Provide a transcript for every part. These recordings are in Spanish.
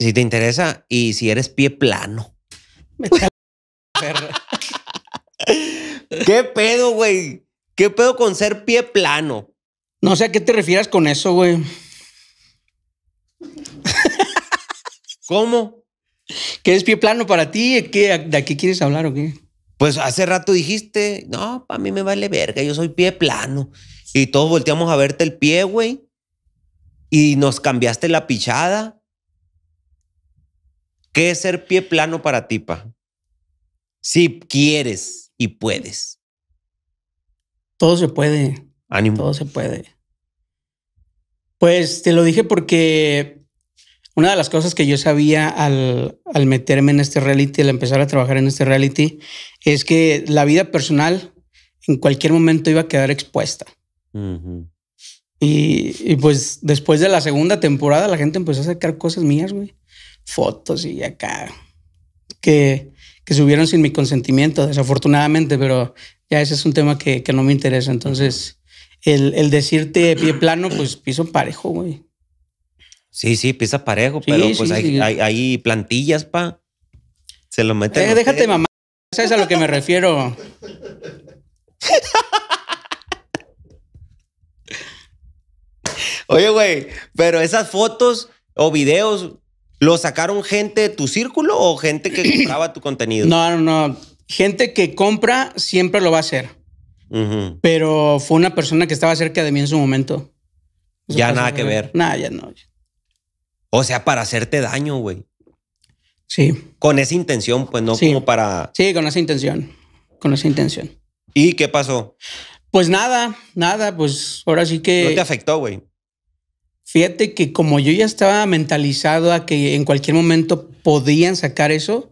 Si te interesa y si eres pie plano. ¿Qué pedo, güey? ¿Qué pedo con ser pie plano? No sé a qué te refieras con eso, güey. ¿Cómo? ¿Qué es pie plano para ti? ¿De qué quieres hablar o qué? Pues hace rato dijiste, no, para mí me vale verga, yo soy pie plano. Y todos volteamos a verte el pie, güey. Y nos cambiaste la pichada. ¿Qué es ser pie plano para ti, Si quieres y puedes. Todo se puede. Ánimo. Todo se puede. Pues te lo dije porque una de las cosas que yo sabía al, al meterme en este reality, al empezar a trabajar en este reality, es que la vida personal en cualquier momento iba a quedar expuesta. y, y, pues después de la segunda temporada la gente empezó a sacar cosas mías, güey fotos y acá que, que subieron sin mi consentimiento, desafortunadamente, pero ya ese es un tema que, no me interesa. Entonces, el, el decirte pie plano, pues piso parejo, güey. Sí, sí, pisa parejo, pero pues hay, plantillas, pa. Se lo meten. Eh, déjate, mamá. ¿Sabes a lo que me refiero? Oye, güey, pero esas fotos o videos ¿Lo sacaron gente de tu círculo o gente que compraba tu contenido? No, no, no. Gente que compra siempre lo va a hacer. Pero fue una persona que estaba cerca de mí en su momento. ya nada que ver. Nada, ya no. O sea, para hacerte daño, güey. Sí. Con esa intención, pues no como para. Sí, con esa intención. Con esa intención. ¿Y qué pasó? Pues nada, nada, pues ahora sí que. No te afectó, güey. Fíjate que como yo ya estaba mentalizado a que en cualquier momento podían sacar eso,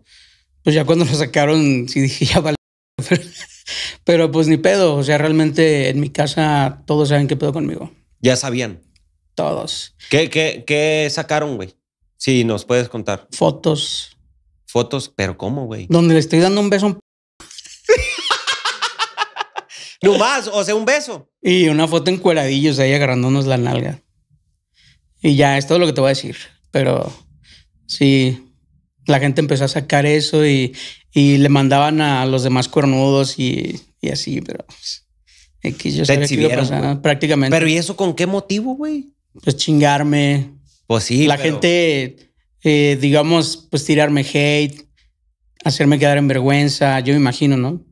pues ya cuando lo sacaron, sí dije, ya vale. Pero, pues ni pedo, o sea, realmente en mi casa todos saben qué pedo conmigo. Ya sabían. Todos. ¿Qué, qué, qué sacaron, güey? Si sí, nos puedes contar. Fotos. Fotos, pero ¿cómo, güey? Donde le estoy dando un beso a un no más, o sea, un beso. Y una foto en cueradillos ahí agarrándonos la nalga. Y ya, es todo lo que te voy a decir. Pero sí, la gente empezó a sacar eso y, y le mandaban a los demás cuernudos y, así, pero... Pues, X, prácticamente. Pero ¿y eso con qué motivo, güey? Pues chingarme. Pues sí, La gente, eh, digamos, pues tirarme hate, hacerme quedar en vergüenza, yo me imagino, ¿no?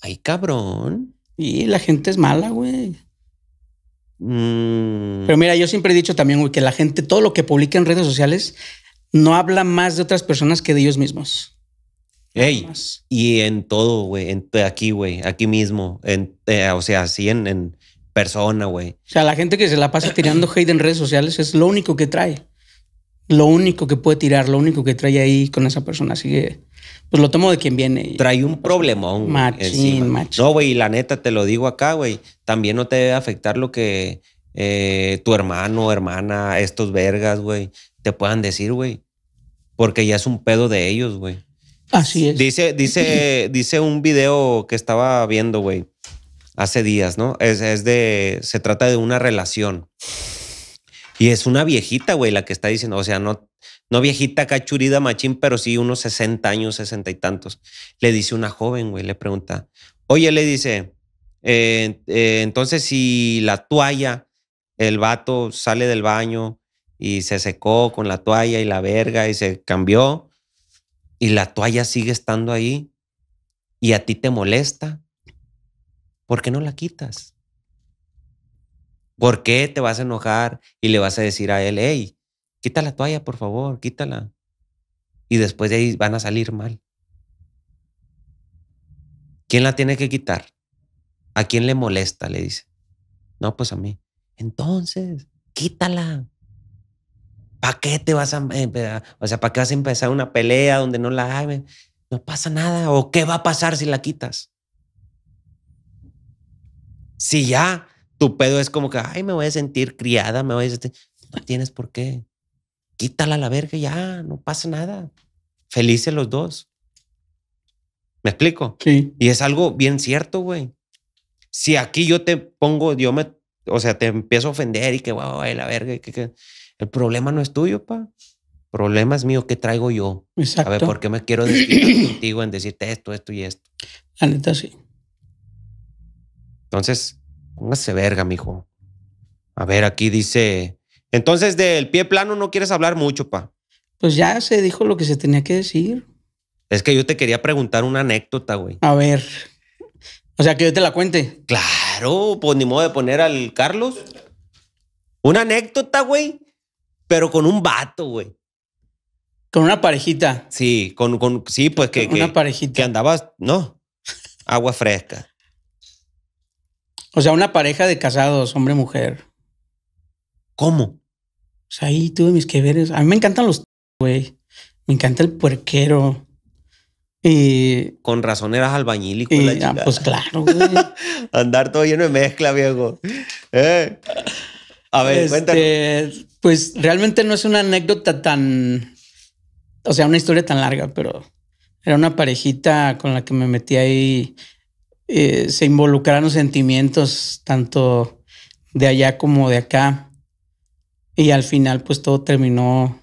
Ay, cabrón. Y la gente es mala, güey. Mm. Pero mira, yo siempre he dicho también que la gente, todo lo que publica en redes sociales, no habla más de otras personas que de ellos mismos. y en todo, güey, aquí, güey, aquí mismo, eh, o sea, así en, en persona, güey. O sea, la gente que se la pasa tirando hate en redes sociales es lo único que trae lo único que puede tirar, lo único que trae ahí con esa persona. Así que, pues lo tomo de quien viene. Trae un problemón. Machín, machín. No, güey, la neta, te lo digo acá, güey. También no te debe afectar lo que eh, tu hermano, hermana, estos vergas, güey, te puedan decir, güey. Porque ya es un pedo de ellos, güey. Así es. Dice, dice, dice un video que estaba viendo, güey, hace días, ¿no? Es, es de. Se trata de una relación. Y es una viejita, güey, la que está diciendo, o sea, no, no viejita cachurida machín, pero sí unos 60 años, 60 y tantos. Le dice una joven, güey, le pregunta, oye, le dice, eh, eh, entonces si la toalla, el vato sale del baño y se secó con la toalla y la verga y se cambió y la toalla sigue estando ahí y a ti te molesta, ¿por qué no la quitas? ¿Por qué te vas a enojar y le vas a decir a él, hey, quita la toalla, por favor, quítala? Y después de ahí van a salir mal. ¿Quién la tiene que quitar? ¿A quién le molesta? Le dice. No, pues a mí. Entonces, quítala. ¿Para qué te vas a, o sea, para qué vas a empezar una pelea donde no la hay? No pasa nada. ¿O qué va a pasar si la quitas? Si ya tu pedo es como que, ay, me voy a sentir criada, me voy a sentir. No tienes por qué. Quítala la verga ya, no pasa nada. Felices los dos. ¿Me explico? Sí. Y es algo bien cierto, güey. Si aquí yo te pongo, yo me, o sea, te empiezo a ofender y que, ay, la verga, que, el problema no es tuyo, pa. El problema es mío que traigo yo. Exacto. A ver, ¿por qué me quiero decir contigo en decirte esto, esto y esto? La neta, sí. Entonces, Póngase verga, mijo. A ver, aquí dice. Entonces, del pie plano no quieres hablar mucho, pa. Pues ya se dijo lo que se tenía que decir. Es que yo te quería preguntar una anécdota, güey. A ver. O sea, que yo te la cuente. Claro, pues ni modo de poner al Carlos. Una anécdota, güey, pero con un vato, güey. Con una parejita. Sí, con, sí, pues que, una parejita. que andabas, no, agua fresca. O sea, una pareja de casados, hombre-mujer. ¿Cómo? O sea, ahí tuve mis que veres. A mí me encantan los, güey. Me encanta el puerquero. Y, con razón eras albañil y la ah, pues claro, Andar todo lleno de mezcla, viejo. Eh. A ver, este, Pues realmente no es una anécdota tan. O sea, una historia tan larga, pero era una parejita con la que me metí ahí eh, se involucraron sentimientos tanto de allá como de acá. Y al final, pues todo terminó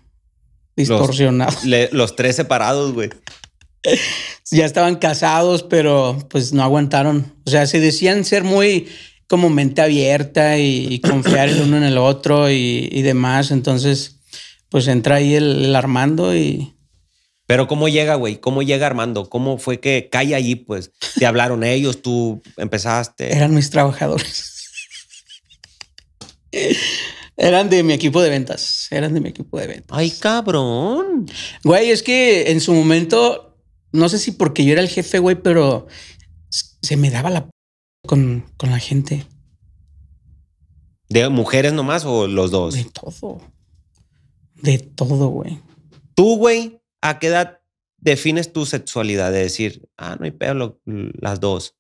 distorsionado. Los, tres separados, güey. ya estaban casados, pero pues no aguantaron. O sea, se decían ser muy como mente abierta y, confiar el uno en el otro y, demás. Entonces, pues entra ahí el Armando y, pero ¿cómo llega, güey? ¿Cómo llega Armando? ¿Cómo fue que cae allí? Pues te hablaron ellos, tú empezaste. Eran mis trabajadores. Eran de mi equipo de ventas. Eran de mi equipo de ventas. Ay, cabrón. Güey, es que en su momento, no sé si porque yo era el jefe, güey, pero se me daba la con, con la gente. ¿De mujeres nomás o los dos? De todo. De todo, güey. Tú, güey, ¿A qué edad defines tu sexualidad? De decir, ah, no hay pedo, las dos.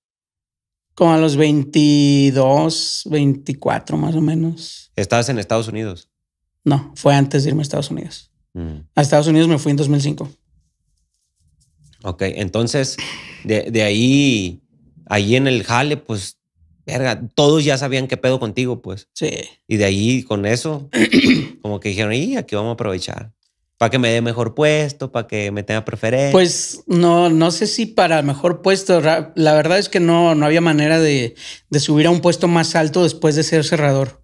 Como a los 22, 24 más o menos. ¿Estabas en Estados Unidos? No, fue antes de irme a Estados Unidos. Mm. A Estados Unidos me fui en 2005. Ok, entonces de, de, ahí, ahí en el jale, pues, verga, todos ya sabían qué pedo contigo, pues. Sí. Y de ahí con eso, como que dijeron, y aquí vamos a aprovechar para que me dé mejor puesto, para que me tenga preferencia. Pues no, no sé si para mejor puesto. La verdad es que no, no había manera de, subir a un puesto más alto después de ser cerrador.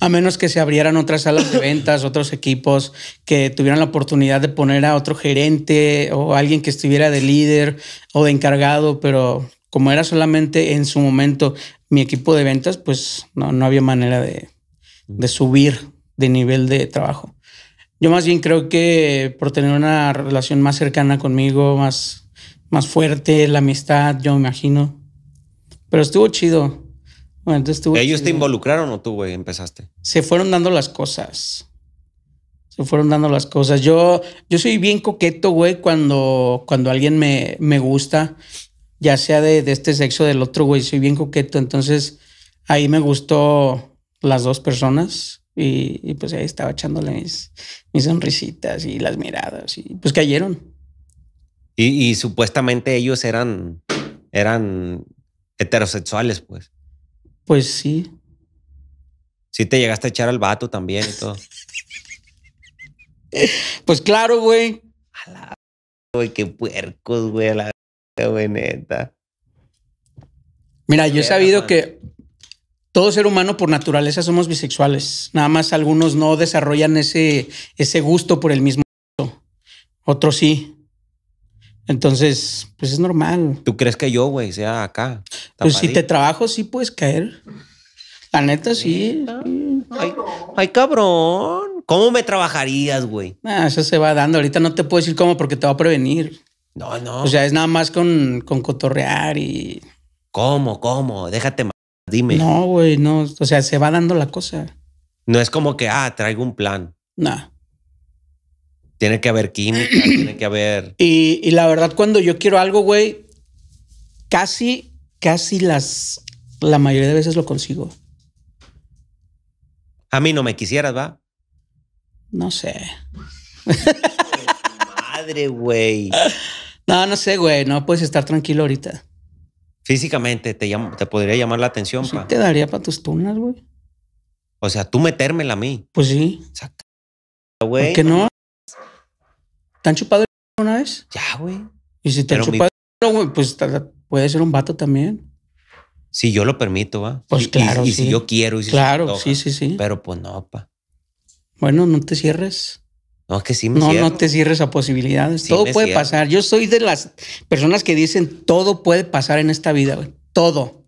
A menos que se abrieran otras salas de ventas, otros equipos que tuvieran la oportunidad de poner a otro gerente o alguien que estuviera de líder o de encargado, pero como era solamente en su momento mi equipo de ventas, pues no, había manera de subir de nivel de trabajo. Yo más bien creo que por tener una relación más cercana conmigo, más, más fuerte, la amistad, yo me imagino. Pero estuvo chido. Bueno, estuvo ¿Ellos te involucraron o tú, güey, empezaste? Se fueron dando las cosas. Se fueron dando las cosas. Yo, yo soy bien coqueto, güey, cuando, cuando alguien me, me gusta, ya sea de, de este sexo o del otro, güey, soy bien coqueto. Entonces, ahí me gustó las dos personas. Y, pues ahí estaba echándole mis, sonrisitas y las miradas y pues cayeron. Y, supuestamente ellos eran, eran heterosexuales, pues. Pues sí. Sí te llegaste a echar al vato también y todo. pues claro, güey. A la... Güey, qué puercos, güey, a la... Güey, Mira, yo he sabido que todo ser humano por naturaleza somos bisexuales. Nada más algunos no desarrollan ese, ese gusto por el mismo Otros sí. Entonces, pues es normal. ¿Tú crees que yo, güey, sea acá? Pues si te trabajo, sí puedes caer. La neta, sí. Ay, cabrón. ¿Cómo me trabajarías, güey? Ah, eso se va dando. Ahorita no te puedo decir cómo porque te va a prevenir. No, no. O sea, es nada más con, con cotorrear y. ¿Cómo? ¿Cómo? Déjate más. Dime. No, güey, no. O sea, se va dando la cosa. No es como que, ah, traigo un plan. No. Tiene que haber química, tiene que haber. Y, y la verdad, cuando yo quiero algo, güey, casi, casi las. La mayoría de veces lo consigo. A mí no me quisieras, ¿va? No sé. Madre, güey. No, no sé, güey. No puedes estar tranquilo ahorita. Físicamente te, te podría llamar la atención. pa. sí te daría para tus tunas, güey. O sea, tú metérmela a mí. Pues sí. Exacto. qué no? ¿Te han chupado una vez? Ya, güey. Y si te han chupado, güey, pues puede ser un vato también. Si yo lo permito, va. Pues claro. Y, si yo quiero. claro, sí, sí, sí. Pero pues no, pa. Bueno, no te cierres. No, que sí No, no te cierres a posibilidades. todo puede pasar. Yo soy de las personas que dicen todo puede pasar en esta vida, güey. Todo.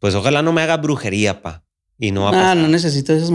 Pues ojalá no me haga brujería, pa. Y no va Ah, no necesito esas